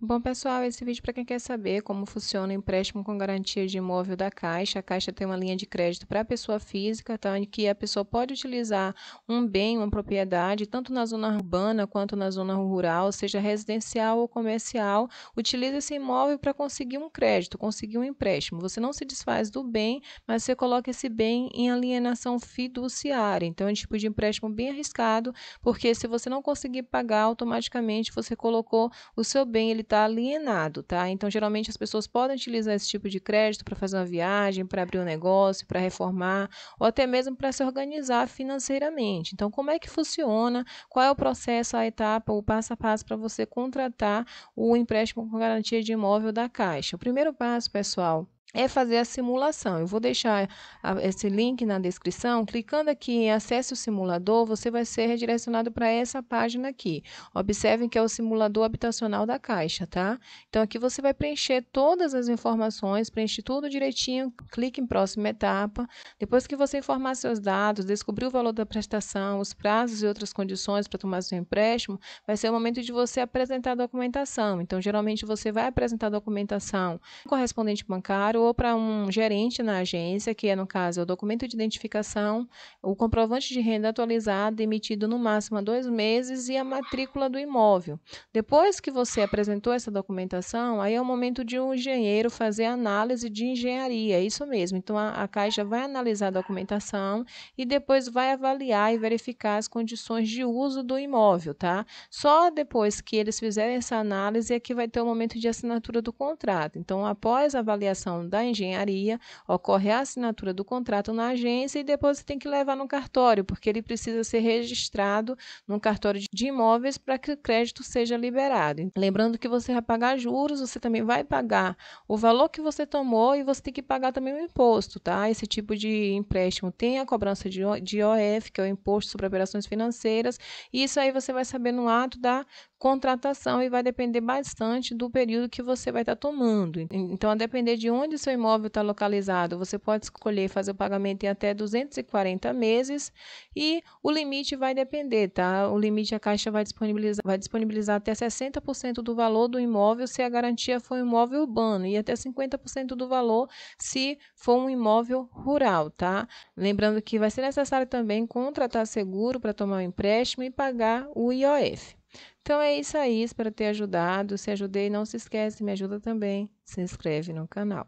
Bom, pessoal, esse vídeo para quem quer saber como funciona o empréstimo com garantia de imóvel da Caixa. A Caixa tem uma linha de crédito para a pessoa física, tá? em que a pessoa pode utilizar um bem, uma propriedade, tanto na zona urbana quanto na zona rural, seja residencial ou comercial. Utiliza esse imóvel para conseguir um crédito, conseguir um empréstimo. Você não se desfaz do bem, mas você coloca esse bem em alienação fiduciária. Então, é um tipo de empréstimo bem arriscado, porque se você não conseguir pagar, automaticamente você colocou o seu bem, ele está alienado, tá? Então, geralmente as pessoas podem utilizar esse tipo de crédito para fazer uma viagem, para abrir um negócio, para reformar, ou até mesmo para se organizar financeiramente. Então, como é que funciona? Qual é o processo, a etapa, o passo a passo para você contratar o empréstimo com garantia de imóvel da Caixa? O primeiro passo, pessoal, é fazer a simulação. Eu vou deixar a, esse link na descrição. Clicando aqui em Acesse o Simulador, você vai ser redirecionado para essa página aqui. Observem que é o simulador habitacional da Caixa, tá? Então, aqui você vai preencher todas as informações, preenche tudo direitinho, clique em Próxima Etapa. Depois que você informar seus dados, descobrir o valor da prestação, os prazos e outras condições para tomar seu empréstimo, vai ser o momento de você apresentar a documentação. Então, geralmente, você vai apresentar a documentação correspondente bancário, para um gerente na agência, que é, no caso, o documento de identificação, o comprovante de renda atualizado, emitido no máximo a dois meses, e a matrícula do imóvel. Depois que você apresentou essa documentação, aí é o momento de um engenheiro fazer análise de engenharia, é isso mesmo. Então, a, a Caixa vai analisar a documentação e depois vai avaliar e verificar as condições de uso do imóvel, tá? Só depois que eles fizerem essa análise é que vai ter o momento de assinatura do contrato. Então, após a avaliação da engenharia, ocorre a assinatura do contrato na agência e depois você tem que levar no cartório, porque ele precisa ser registrado no cartório de imóveis para que o crédito seja liberado. Lembrando que você vai pagar juros, você também vai pagar o valor que você tomou e você tem que pagar também o imposto, tá? Esse tipo de empréstimo tem a cobrança de IOF, que é o Imposto sobre Operações Financeiras, e isso aí você vai saber no ato da contratação e vai depender bastante do período que você vai estar tá tomando. Então, a depender de onde o seu imóvel está localizado, você pode escolher fazer o pagamento em até 240 meses e o limite vai depender, tá? O limite a Caixa vai disponibilizar, vai disponibilizar até 60% do valor do imóvel se a garantia for um imóvel urbano e até 50% do valor se for um imóvel rural, tá? Lembrando que vai ser necessário também contratar seguro para tomar o um empréstimo e pagar o IOF. Então é isso aí, espero ter ajudado. Se ajudei, não se esquece, me ajuda também. Se inscreve no canal.